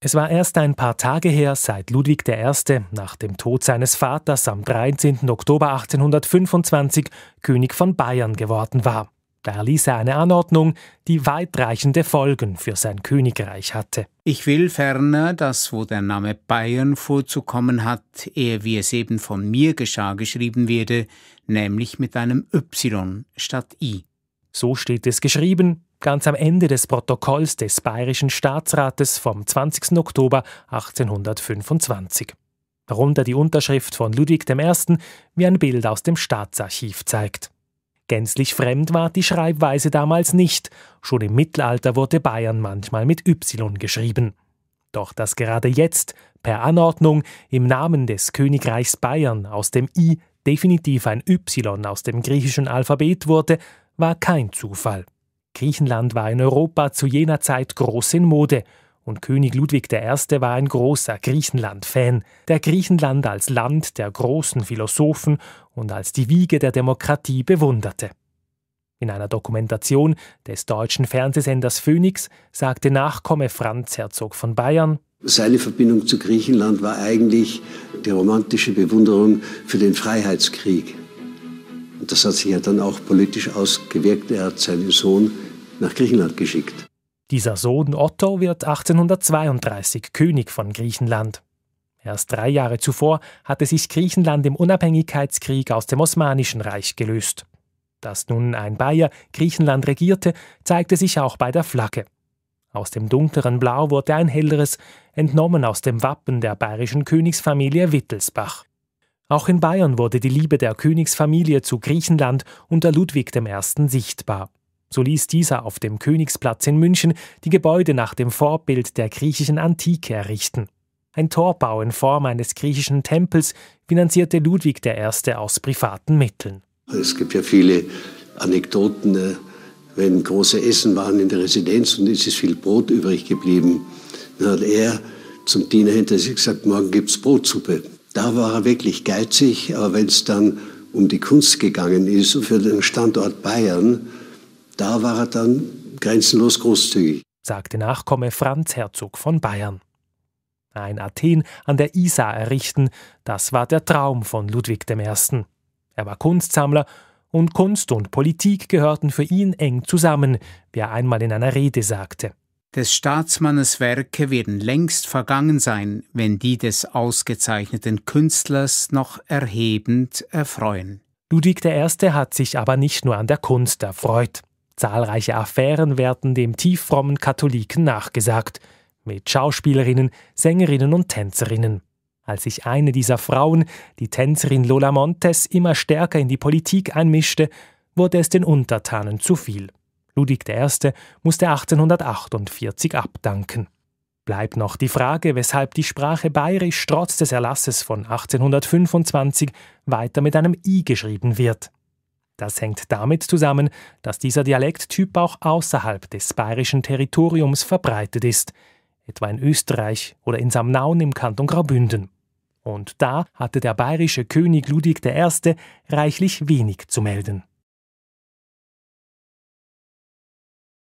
Es war erst ein paar Tage her, seit Ludwig I. nach dem Tod seines Vaters am 13. Oktober 1825 König von Bayern geworden war. Da erließ er eine Anordnung, die weitreichende Folgen für sein Königreich hatte. Ich will ferner, dass wo der Name Bayern vorzukommen hat, er, wie es eben von mir geschah, geschrieben werde, nämlich mit einem Y statt I. So steht es geschrieben ganz am Ende des Protokolls des Bayerischen Staatsrates vom 20. Oktober 1825. Darunter die Unterschrift von Ludwig I., wie ein Bild aus dem Staatsarchiv zeigt. Gänzlich fremd war die Schreibweise damals nicht, schon im Mittelalter wurde Bayern manchmal mit Y geschrieben. Doch dass gerade jetzt, per Anordnung, im Namen des Königreichs Bayern aus dem I definitiv ein Y aus dem griechischen Alphabet wurde, war kein Zufall. Griechenland war in Europa zu jener Zeit groß in Mode und König Ludwig I. war ein großer Griechenland-Fan, der Griechenland als Land der großen Philosophen und als die Wiege der Demokratie bewunderte. In einer Dokumentation des deutschen Fernsehsenders Phoenix sagte Nachkomme Franz Herzog von Bayern, seine Verbindung zu Griechenland war eigentlich die romantische Bewunderung für den Freiheitskrieg. Und das hat sich ja dann auch politisch ausgewirkt. Er hat seinen Sohn nach Griechenland geschickt. Dieser Sohn Otto wird 1832 König von Griechenland. Erst drei Jahre zuvor hatte sich Griechenland im Unabhängigkeitskrieg aus dem Osmanischen Reich gelöst. Dass nun ein Bayer Griechenland regierte, zeigte sich auch bei der Flagge. Aus dem dunkleren Blau wurde ein helleres, entnommen aus dem Wappen der bayerischen Königsfamilie Wittelsbach. Auch in Bayern wurde die Liebe der Königsfamilie zu Griechenland unter Ludwig I. sichtbar. So ließ dieser auf dem Königsplatz in München die Gebäude nach dem Vorbild der griechischen Antike errichten. Ein Torbau in Form eines griechischen Tempels finanzierte Ludwig I. aus privaten Mitteln. Es gibt ja viele Anekdoten, ne? wenn große Essen waren in der Residenz und es ist viel Brot übrig geblieben, dann hat er zum Diener hinter sich gesagt, morgen gibt es Brotsuppe. Da war er wirklich geizig, aber wenn es dann um die Kunst gegangen ist, für den Standort Bayern, da war er dann grenzenlos großzügig, sagte Nachkomme Franz Herzog von Bayern. Ein Athen an der Isar errichten, das war der Traum von Ludwig I. Er war Kunstsammler und Kunst und Politik gehörten für ihn eng zusammen, wie er einmal in einer Rede sagte. Des Staatsmannes Werke werden längst vergangen sein, wenn die des ausgezeichneten Künstlers noch erhebend erfreuen. Ludwig I. hat sich aber nicht nur an der Kunst erfreut. Zahlreiche Affären werden dem tieffrommen Katholiken nachgesagt, mit Schauspielerinnen, Sängerinnen und Tänzerinnen. Als sich eine dieser Frauen, die Tänzerin Lola Montes, immer stärker in die Politik einmischte, wurde es den Untertanen zu viel. Ludwig I. musste 1848 abdanken. Bleibt noch die Frage, weshalb die Sprache bayerisch trotz des Erlasses von 1825 weiter mit einem i geschrieben wird. Das hängt damit zusammen, dass dieser Dialekttyp auch außerhalb des bayerischen Territoriums verbreitet ist, etwa in Österreich oder in Samnaun im Kanton Graubünden. Und da hatte der bayerische König Ludwig I. reichlich wenig zu melden.